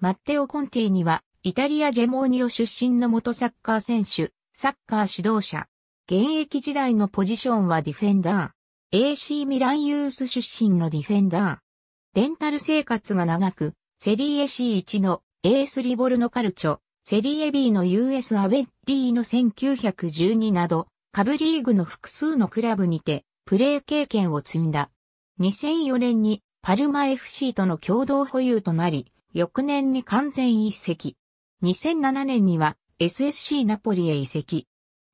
マッテオ・コンティには、イタリア・ジェモーニオ出身の元サッカー選手、サッカー指導者。現役時代のポジションはディフェンダー。AC ミランユース出身のディフェンダー。レンタル生活が長く、セリエ C1 のエースリボルノカルチョ、セリエ B の US アベッリーの1912など、下部リーグの複数のクラブにて、プレー経験を積んだ。2004年にパルマ FC との共同保有となり、翌年に完全移籍。2007年には SSC ナポリへ移籍。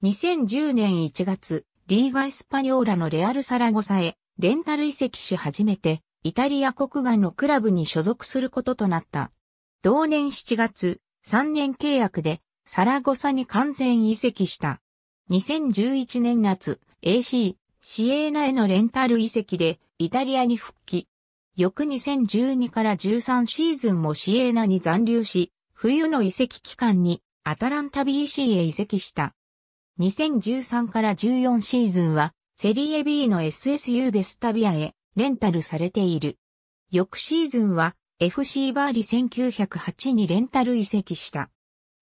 2010年1月、リーガ・エスパニョーラのレアル・サラゴサへレンタル移籍し初めて、イタリア国外のクラブに所属することとなった。同年7月、3年契約でサラゴサに完全移籍した。2011年夏、AC、シエーナへのレンタル移籍でイタリアに復帰。翌2012から13シーズンもシエーナに残留し、冬の移籍期間にアタランタ BC へ移籍した。2013から14シーズンはセリエ B の SSU ベスタビアへレンタルされている。翌シーズンは FC バーリ1908にレンタル移籍した。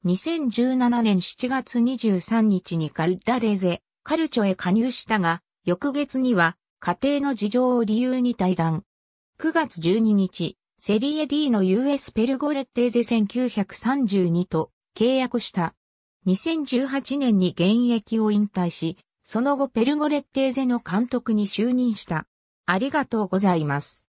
2017年7月23日にカルダレゼ、カルチョへ加入したが、翌月には家庭の事情を理由に退団。9月12日、セリエ D の US ペルゴレッテーゼ1932と契約した。2018年に現役を引退し、その後ペルゴレッテーゼの監督に就任した。ありがとうございます。